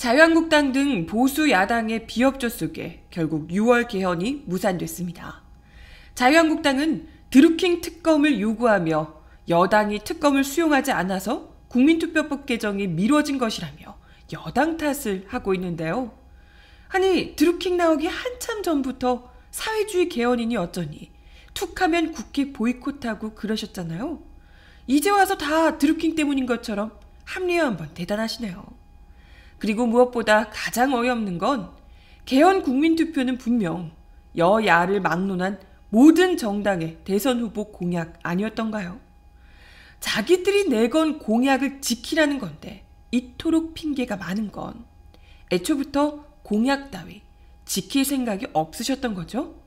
자유한국당 등 보수 야당의 비협조 속에 결국 6월 개헌이 무산됐습니다. 자유한국당은 드루킹 특검을 요구하며 여당이 특검을 수용하지 않아서 국민투표법 개정이 미뤄진 것이라며 여당 탓을 하고 있는데요. 아니 드루킹 나오기 한참 전부터 사회주의 개헌이니 어쩌니 툭하면 국회 보이콧하고 그러셨잖아요. 이제 와서 다 드루킹 때문인 것처럼 합리화 한번 대단하시네요. 그리고 무엇보다 가장 어이없는 건 개헌 국민투표는 분명 여야를 막론한 모든 정당의 대선 후보 공약 아니었던가요? 자기들이 내건 공약을 지키라는 건데 이토록 핑계가 많은 건 애초부터 공약 따위 지킬 생각이 없으셨던 거죠?